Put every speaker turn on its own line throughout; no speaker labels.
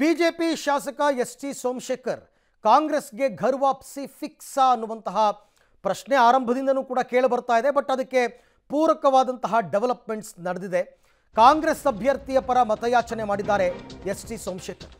BJP ಶಾಸಕ S T Somashekar ಕಾಂಗ್ರೆಸ್ಗೆ ಘರ್ ವಾಪಸಿ ಫಿಕ್ಸಾ ಅನ್ನುವಂತಹ ಪ್ರಶ್ನೆ ಆರಂಭದಿಂದನೂ ಕೂಡ ಕೇಳಿ ಬರ್ತಾ ಇದೆ ಬಟ್ ಅದಕ್ಕೆ ಪೂರಕವಾದಂತಹ ಡೆವಲಪ್ಮೆಂಟ್ಸ್ ನಡೆದಿದೆ ಕಾಂಗ್ರೆಸ್ ಅಭ್ಯರ್ಥಿಯ ಪರ ಮತಯಾಚನೆ ಮಾಡಿದ್ದಾರೆ S T Somashekar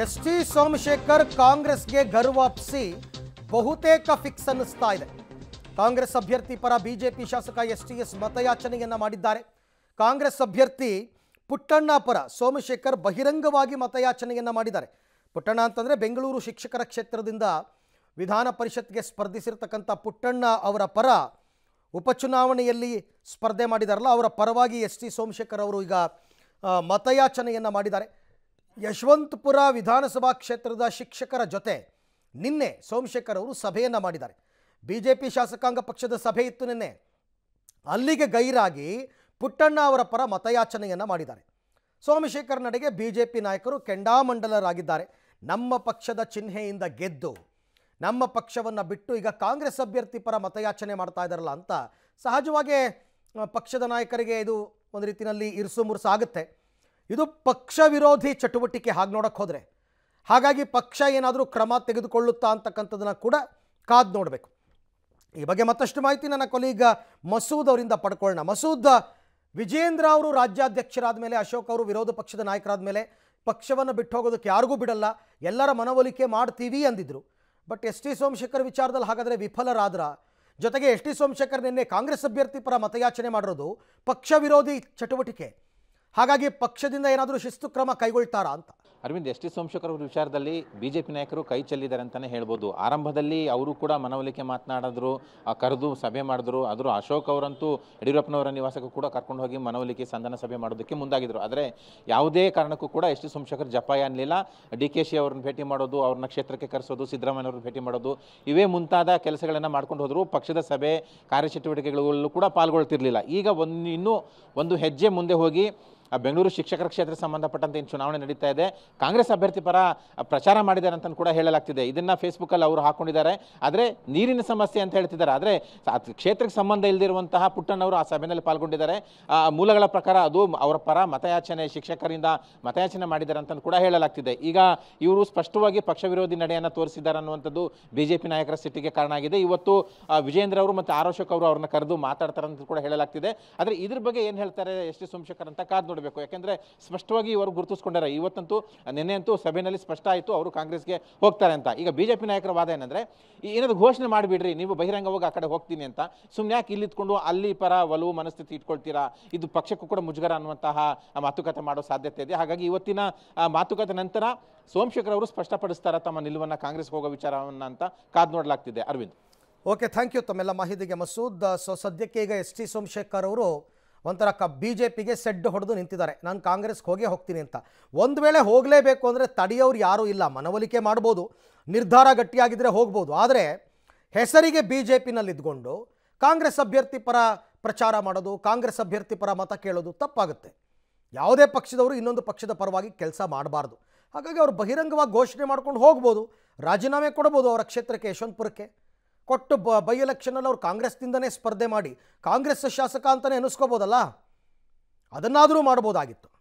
S T Somashekar ಕಾಂಗ್ರೆಸ್ಗೆ ಗರ್ವಾಪ್ಸಿ ಬಹುತೇಕ ಫಿಕ್ಸ್ ಅನ್ನಿಸ್ತಾ ಇದೆ ಕಾಂಗ್ರೆಸ್ ಅಭ್ಯರ್ಥಿ ಪರ ಬಿಜೆಪಿ ಶಾಸಕ ಎಸ್ ಟಿ ಎಸ್ ಮತಯಾಚನೆಯನ್ನು ಮಾಡಿದ್ದಾರೆ ಕಾಂಗ್ರೆಸ್ ಅಭ್ಯರ್ಥಿ ಪುಟ್ಟಣ್ಣ ಪರ ಸೋಮಶೇಖರ್ ಬಹಿರಂಗವಾಗಿ ಮತಯಾಚನೆಯನ್ನು ಮಾಡಿದ್ದಾರೆ ಪುಟ್ಟಣ್ಣ ಅಂತಂದರೆ ಬೆಂಗಳೂರು ಶಿಕ್ಷಕರ ಕ್ಷೇತ್ರದಿಂದ ವಿಧಾನ ಪರಿಷತ್ಗೆ ಸ್ಪರ್ಧಿಸಿರ್ತಕ್ಕಂಥ ಪುಟ್ಟಣ್ಣ ಅವರ ಪರ ಉಪಚುನಾವಣೆಯಲ್ಲಿ ಸ್ಪರ್ಧೆ ಮಾಡಿದಾರಲ್ಲ ಅವರ ಪರವಾಗಿ ಎಸ್ ಟಿ ಸೋಮಶೇಖರ್ ಅವರು ಈಗ ಮತಯಾಚನೆಯನ್ನು ಮಾಡಿದ್ದಾರೆ ಯಶವಂತಪುರ ವಿಧಾನಸಭಾ ಕ್ಷೇತ್ರದ ಶಿಕ್ಷಕರ ಜೊತೆ ನಿನ್ನೆ ಸೋಮಶೇಖರ್ ಅವರು ಸಭೆಯನ್ನು ಮಾಡಿದ್ದಾರೆ ಬಿ ಜೆ ಪಿ ಶಾಸಕಾಂಗ ಪಕ್ಷದ ಸಭೆ ಇತ್ತು ನಿನ್ನೆ ಅಲ್ಲಿಗೆ ಗೈರಾಗಿ ಪುಟ್ಟಣ್ಣ ಅವರ ಪರ ಮತಯಾಚನೆಯನ್ನು ಮಾಡಿದ್ದಾರೆ ಸೋಮಶೇಖರ್ ನಡೆಗೆ ಬಿ ಜೆ ಪಿ ನಾಯಕರು ಕೆಂಡಾಮಂಡಲರಾಗಿದ್ದಾರೆ ನಮ್ಮ ಪಕ್ಷದ ಚಿಹ್ನೆಯಿಂದ ಗೆದ್ದು ನಮ್ಮ ಪಕ್ಷವನ್ನು ಬಿಟ್ಟು ಈಗ ಕಾಂಗ್ರೆಸ್ ಅಭ್ಯರ್ಥಿ ಪರ ಮತಯಾಚನೆ ಮಾಡ್ತಾ ಇದ್ದಾರಲ್ಲ ಅಂತ ಸಹಜವಾಗೇ ಪಕ್ಷದ ನಾಯಕರಿಗೆ ಇದು ಒಂದು ರೀತಿಯಲ್ಲಿ ಇರಿಸು ಮುರುಸಾಗುತ್ತೆ ಇದು ಪಕ್ಷ ವಿರೋಧಿ ಚಟುವಟಿಕೆ ಹಾಗೆ ನೋಡಕ್ಕೆ ಹೋದರೆ ಹಾಗಾಗಿ ಪಕ್ಷ ಏನಾದರೂ ಕ್ರಮ ತೆಗೆದುಕೊಳ್ಳುತ್ತಾ ಅಂತಕ್ಕಂಥದ್ದನ್ನು ಕೂಡ ಕಾದು ನೋಡಬೇಕು ಈ ಬಗ್ಗೆ ಮತ್ತಷ್ಟು ಮಾಹಿತಿ ನನ್ನ ಕೊಲೀಗ ಮಸೂದ್ ಅವರಿಂದ ಪಡ್ಕೊಳ್ಳೋಣ ಮಸೂದ್ ವಿಜೇಂದ್ರ ಅವರು ರಾಜ್ಯಾಧ್ಯಕ್ಷರಾದ ಮೇಲೆ ಅಶೋಕ್ ಅವರು ವಿರೋಧ ಪಕ್ಷದ ನಾಯಕರಾದ ಮೇಲೆ ಪಕ್ಷವನ್ನು ಬಿಟ್ಟು ಹೋಗೋದಕ್ಕೆ ಯಾರಿಗೂ ಬಿಡಲ್ಲ ಎಲ್ಲರ ಮನವೊಲಿಕೆ ಮಾಡ್ತೀವಿ ಅಂದಿದ್ರು ಬಟ್ ಎಸ್ ಟಿ ಸೋಮಶೇಖರ್ ವಿಚಾರದಲ್ಲಿ ಹಾಗಾದರೆ ವಿಫಲರಾದ್ರ ಜೊತೆಗೆ ಎಸ್ ಟಿ ಸೋಮಶೇಖರ್ ನಿನ್ನೆ ಕಾಂಗ್ರೆಸ್ ಅಭ್ಯರ್ಥಿ ಪರ ಮತಯಾಚನೆ ಮಾಡಿರೋದು ಪಕ್ಷ ವಿರೋಧಿ ಚಟುವಟಿಕೆ ಹಾಗಾಗಿ ಪಕ್ಷದಿಂದ ಏನಾದರೂ ಶಿಸ್ತು ಕ್ರಮ ಕೈಗೊಳ್ತಾರಾ ಅಂತ
ಅರವಿಂದ್ ಎಸ್ ಟಿ ಸೋಮಶೇಖರ್ ಅವರ ವಿಚಾರದಲ್ಲಿ ಬಿಜೆಪಿ ನಾಯಕರು ಕೈ ಚೆಲ್ಲಿದ್ದಾರೆ ಅಂತಲೇ ಹೇಳ್ಬೋದು ಆರಂಭದಲ್ಲಿ ಅವರು ಕೂಡ ಮನವೊಲಿಕೆ ಮಾತನಾಡಿದ್ರು ಕರೆದು ಸಭೆ ಮಾಡಿದ್ರು ಆದರೂ ಅಶೋಕ್ ಅವರಂತೂ ಯಡಿಯೂರಪ್ಪನವರ ನಿವಾಸಕ್ಕೂ ಕೂಡ ಕರ್ಕೊಂಡು ಹೋಗಿ ಮನವೊಲಿಕೆ ಸಂಧಾನ ಸಭೆ ಮಾಡೋದಕ್ಕೆ ಮುಂದಾಗಿದ್ದರು ಆದರೆ ಯಾವುದೇ ಕಾರಣಕ್ಕೂ ಕೂಡ ಎಸ್ ಟಿ ಸೋಮಶೇಖರ್ ಜಪಾಯ ಅನ್ನಲಿಲ್ಲ ಡಿ ಕೆ ಶಿ ಅವ್ರನ್ನ ಭೇಟಿ ಮಾಡೋದು ಅವ್ರನ್ನ ಕ್ಷೇತ್ರಕ್ಕೆ ಕರೆಸೋದು ಸಿದ್ದರಾಮಯ್ಯವ್ರನ್ನ ಭೇಟಿ ಮಾಡೋದು ಇವೇ ಮುಂತಾದ ಕೆಲಸಗಳನ್ನು ಮಾಡ್ಕೊಂಡು ಹೋದರು ಪಕ್ಷದ ಸಭೆ ಕಾರ್ಯಚಟುವಟಿಕೆಗಳಲ್ಲೂ ಕೂಡ ಪಾಲ್ಗೊಳ್ತಿರಲಿಲ್ಲ ಈಗ ಒಂದು ಇನ್ನೂ ಒಂದು ಹೆಜ್ಜೆ ಮುಂದೆ ಹೋಗಿ ಬೆಂಗಳೂರು ಶಿಕ್ಷಕರ ಕ್ಷೇತ್ರ ಸಂಬಂಧಪಟ್ಟಂತೆ ಏನು ಚುನಾವಣೆ ನಡೀತಾ ಇದೆ ಕಾಂಗ್ರೆಸ್ ಅಭ್ಯರ್ಥಿ ಪರ ಪ್ರಚಾರ ಮಾಡಿದ್ದಾರೆ ಅಂತ ಕೂಡ ಹೇಳಲಾಗ್ತಿದೆ ಇದನ್ನು ಫೇಸ್ಬುಕ್ಕಲ್ಲಿ ಅವರು ಹಾಕೊಂಡಿದ್ದಾರೆ ಆದರೆ ನೀರಿನ ಸಮಸ್ಯೆ ಅಂತ ಹೇಳ್ತಿದ್ದಾರೆ ಆದರೆ ಕ್ಷೇತ್ರಕ್ಕೆ ಸಂಬಂಧ ಇಲ್ಲದಿರುವಂತಹ ಪುಟ್ಟಣ್ಣವರು ಆ ಸಭೆಯಲ್ಲಿ ಪಾಲ್ಗೊಂಡಿದ್ದಾರೆ ಮೂಲಗಳ ಪ್ರಕಾರ ಅದು ಅವರ ಪರ ಮತಯಾಚನೆ ಶಿಕ್ಷಕರಿಂದ ಮತಯಾಚನೆ ಮಾಡಿದ್ದಾರೆ ಅಂತ ಕೂಡ ಹೇಳಲಾಗ್ತಿದೆ ಈಗ ಇವರು ಸ್ಪಷ್ಟವಾಗಿ ಪಕ್ಷ ವಿರೋಧಿ ನಡೆಯನ್ನು ತೋರಿಸಿದ್ದಾರೆ ಅನ್ನುವಂಥದ್ದು ಬಿಜೆಪಿ ನಾಯಕರ ಸಿಟ್ಟಿಗೆ ಕಾರಣ ಆಗಿದೆ ಇವತ್ತು ವಿಜೇಂದ್ರ ಅವರು ಮತ್ತು ಆರೋಶಕ್ ಅವರು ಅವ್ರನ್ನ ಕರೆದು ಮಾತಾಡ್ತಾರೆ ಅಂತ ಕೂಡ ಹೇಳಲಾಗ್ತಿದೆ ಆದರೆ ಇದ್ರ ಬಗ್ಗೆ ಏನು ಹೇಳ್ತಾರೆ ಎಸ್ ಟಿ ಸೋಮಶೇಖರ್ ಅಂತ ಕಾದ್ ನೋಡಿ ಮಾಡಬೇಕು ಯಾಕೆಂದರೆ ಸ್ಪಷ್ಟವಾಗಿ ಇವರು ಗುರುತಿಸ್ಕೊಂಡಾರೆ ಇವತ್ತಂತೂ ನಿನ್ನೆ ಅಂತೂ ಸಭೆಯಲ್ಲಿ ಸ್ಪಷ್ಟ ಆಯಿತು ಅವರು ಕಾಂಗ್ರೆಸ್ಗೆ ಹೋಗ್ತಾರೆ ಅಂತ ಈಗ ಬಿಜೆಪಿ ನಾಯಕರ ವಾದ ಏನಂದರೆ ಏನಾದರೂ ಘೋಷಣೆ ಮಾಡಿಬಿಡ್ರಿ ನೀವು ಬಹಿರಂಗವಾಗಿ ಆ ಕಡೆ ಹೋಗ್ತೀನಿ ಅಂತ ಸುಮ್ಮನೆ ಯಾಕೆ ಇಲ್ಲಿತ್ಕೊಂಡು ಅಲ್ಲಿ ಪರ ಒಲವು ಮನಸ್ಥಿತಿ ಇಟ್ಕೊಳ್ತೀರಾ ಇದು ಪಕ್ಷಕ್ಕೂ ಕೂಡ ಮುಜುಗರ ಅನ್ನುವಂತಹ ಮಾತುಕತೆ ಮಾಡೋ ಸಾಧ್ಯತೆ ಇದೆ ಹಾಗಾಗಿ ಇವತ್ತಿನ ಮಾತುಕತೆ ನಂತರ ಸೋಮಶೇಖರ್ ಅವರು ಸ್ಪಷ್ಟಪಡಿಸ್ತಾರ ತಮ್ಮ ನಿಲುವನ್ನು ಕಾಂಗ್ರೆಸ್ಗೆ ಹೋಗೋ ವಿಚಾರವನ್ನ ಅಂತ ಕಾದ್ ನೋಡಲಾಗ್ತಿದೆ ಅರವಿಂದ್
ಓಕೆ ಥ್ಯಾಂಕ್ ಯು ತಮ್ಮೆಲ್ಲ ಮಾಹಿತಿಗೆ ಮಸೂದ್ ಸೊ ಸದ್ಯಕ್ಕೆ ಈಗ ಎಸ್ ಟಿ ಸೋಮಶೇಖರ್ ಅವರು ಒಂಥರ ಕ ಬಿ ಜೆ ಪಿಗೆ ಸೆಡ್ ಹೊಡೆದು ನಿಂತಿದ್ದಾರೆ ನಾನು ಕಾಂಗ್ರೆಸ್ಗೆ ಹೋಗೇ ಹೋಗ್ತೀನಿ ಅಂತ ಒಂದು ವೇಳೆ ಹೋಗಲೇಬೇಕು ಅಂದರೆ ತಡೆಯೋರು ಯಾರೂ ಇಲ್ಲ ಮನವೊಲಿಕೆ ಮಾಡ್ಬೋದು ನಿರ್ಧಾರ ಗಟ್ಟಿಯಾಗಿದ್ದರೆ ಹೋಗ್ಬೋದು ಆದರೆ ಹೆಸರಿಗೆ ಬಿ ಜೆ ಪಿನಲ್ಲಿದ್ದುಕೊಂಡು ಕಾಂಗ್ರೆಸ್ ಅಭ್ಯರ್ಥಿ ಪರ ಪ್ರಚಾರ ಮಾಡೋದು ಕಾಂಗ್ರೆಸ್ ಅಭ್ಯರ್ಥಿ ಪರ ಮತ ಕೇಳೋದು ತಪ್ಪಾಗುತ್ತೆ ಯಾವುದೇ ಪಕ್ಷದವರು ಇನ್ನೊಂದು ಪಕ್ಷದ ಪರವಾಗಿ ಕೆಲಸ ಮಾಡಬಾರ್ದು ಹಾಗಾಗಿ ಅವರು ಬಹಿರಂಗವಾಗಿ ಘೋಷಣೆ ಮಾಡ್ಕೊಂಡು ಹೋಗ್ಬೋದು ರಾಜೀನಾಮೆ ಕೊಡ್ಬೋದು ಅವರ ಕ್ಷೇತ್ರಕ್ಕೆ ಯಶವಂತಪುರಕ್ಕೆ ಕೊಟ್ಟು ಬ ಬೈ ಎಲೆಕ್ಷನಲ್ಲಿ ಅವ್ರು ಕಾಂಗ್ರೆಸ್ನಿಂದನೇ ಸ್ಪರ್ಧೆ ಮಾಡಿ ಕಾಂಗ್ರೆಸ್ ಶಾಸಕ ಅಂತಲೇ ಅನ್ನಿಸ್ಕೋಬೋದಲ್ಲ ಅದನ್ನಾದರೂ ಮಾಡ್ಬೋದಾಗಿತ್ತು